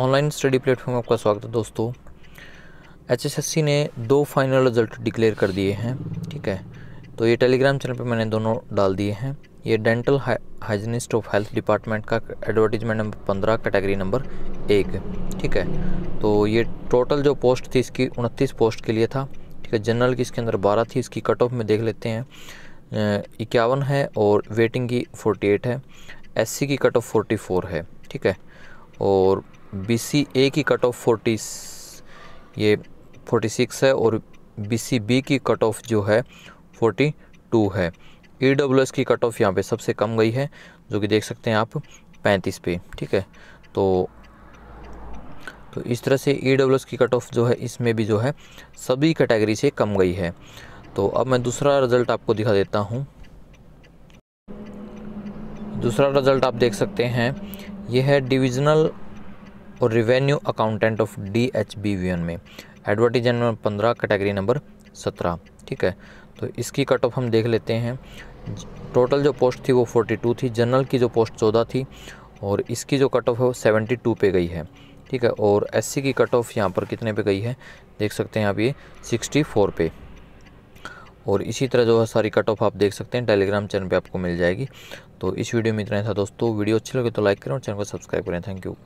online study platform आपका स्वागत है दोस्तों एचएसएससी ने दो फाइनल रिजल्ट डिक्लेयर कर दिए हैं ठीक है तो ये टेलीग्राम चैनल पे मैंने दोनों डाल दिए हैं ये dental hygienist of health department का एडवर्टीजमेंट नंबर पंद्रह कैटेगरी नंबर एक ठीक है तो ये टोटल जो पोस्ट थी इसकी उनतीस पोस्ट के लिए था ठीक है जनरल की इसके अंदर बारह थी इसकी कट ऑफ में देख लेते हैं इक्यावन है और वेटिंग की फोर्टी एट है एस की कट ऑफ फोर्टी फोर है ठीक है और बी सी ए की कट ऑफ फोर्टी ये फोर्टी सिक्स है और बी सी बी की कट ऑफ जो है फोर्टी टू है ई डब्ल्यू एस की कट ऑफ यहाँ पे सबसे कम गई है जो कि देख सकते हैं आप पैंतीस पे ठीक है तो तो इस तरह से ई डब्ल्यू एस की कट ऑफ जो है इसमें भी जो है सभी कैटेगरी से कम गई है तो अब मैं दूसरा रिजल्ट आपको दिखा देता हूँ दूसरा रिजल्ट आप देख सकते हैं यह है डिविजनल और revenue accountant of D H B V N में एडवर्टीज नंबर पंद्रह कैटेगरी नंबर सत्रह ठीक है तो इसकी कट ऑफ हम देख लेते हैं टोटल जो पोस्ट थी वो फोर्टी टू थी जनरल की जो पोस्ट चौदह थी और इसकी जो कट ऑफ है वो सेवेंटी टू पे गई है ठीक है और एससी की कट ऑफ यहाँ पर कितने पे गई है देख सकते हैं आप ये सिक्सटी फोर पे और इसी तरह जो है सारी कट ऑफ आप देख सकते हैं टेलीग्राम चैनल पे आपको मिल जाएगी तो इस वीडियो में इतना ही था दोस्तों वीडियो अच्छी लगे तो लाइक करें और चैनल को सब्सक्राइब करें थैंक यू